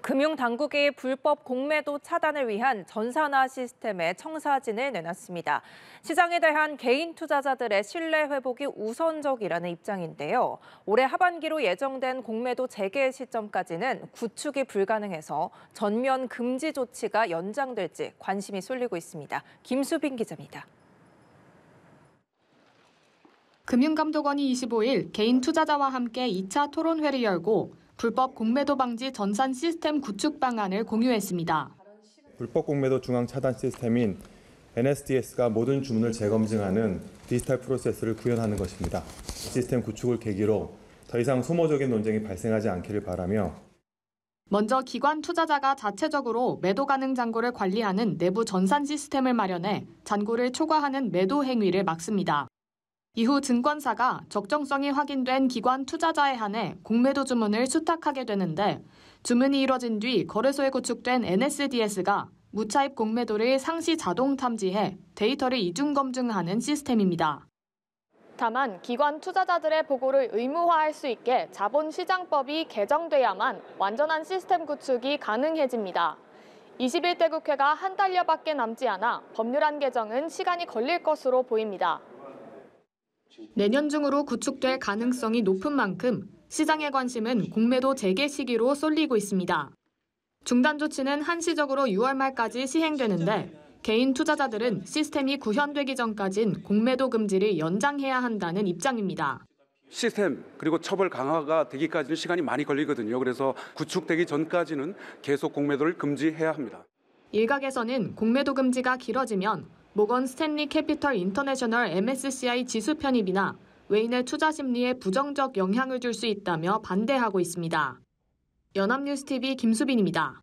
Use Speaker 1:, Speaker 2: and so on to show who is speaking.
Speaker 1: 금융당국이 불법 공매도 차단을 위한 전산화 시스템의 청사진을 내놨습니다. 시장에 대한 개인 투자자들의 신뢰 회복이 우선적이라는 입장인데요. 올해 하반기로 예정된 공매도 재개 시점까지는 구축이 불가능해서 전면 금지 조치가 연장될지 관심이 쏠리고 있습니다. 김수빈 기자입니다. 금융감독원이
Speaker 2: 25일 개인 투자자와 함께 2차 토론회를 열고 불법 공매도 방지 전산 시스템 구축 방안을 공유했습니다.
Speaker 3: 불법 공매도 중앙 차단 시스템인 NSDS가 모든 주문을 재검증하는 디지털 프로세스를 구현하는 것입니다. 시스템 구축을 계기로 더 이상 소모적인 논쟁이 발생하지 않기를 바라며
Speaker 2: 먼저 기관 투자자가 자체적으로 매도 가능 잔고를 관리하는 내부 전산 시스템을 마련해 잔고를 초과하는 매도 행위를 막습니다. 이후 증권사가 적정성이 확인된 기관 투자자에 한해 공매도 주문을 수탁하게 되는데 주문이 이뤄진 뒤 거래소에 구축된 NSDS가 무차입 공매도를 상시 자동 탐지해 데이터를 이중 검증하는 시스템입니다. 다만 기관 투자자들의 보고를 의무화할 수 있게 자본시장법이 개정돼야만 완전한 시스템 구축이 가능해집니다. 21대 국회가 한 달여밖에 남지 않아 법률안 개정은 시간이 걸릴 것으로 보입니다. 내년 중으로 구축될 가능성이 높은 만큼 시장의 관심은 공매도 재개 시기로 쏠리고 있습니다. 중단 조치는 한시적으로 6월 말까지 시행되는데 개인 투자자들은 시스템이 구현되기 전까진 공매도 금지를 연장해야 한다는 입장입니다.
Speaker 4: 시스템 그리고 처벌 강화가 되기까지는 시간이 많이 걸리거든요. 그래서 구축되기 전까지는 계속 공매도를 금지해야 합니다.
Speaker 2: 일각에서는 공매도 금지가 길어지면 모건 스탠리 캐피털 인터내셔널 MSCI 지수 편입이나 외인의 투자 심리에 부정적 영향을 줄 수 있다며 반대하고 있습니다. 연합뉴스TV 김수빈입니다.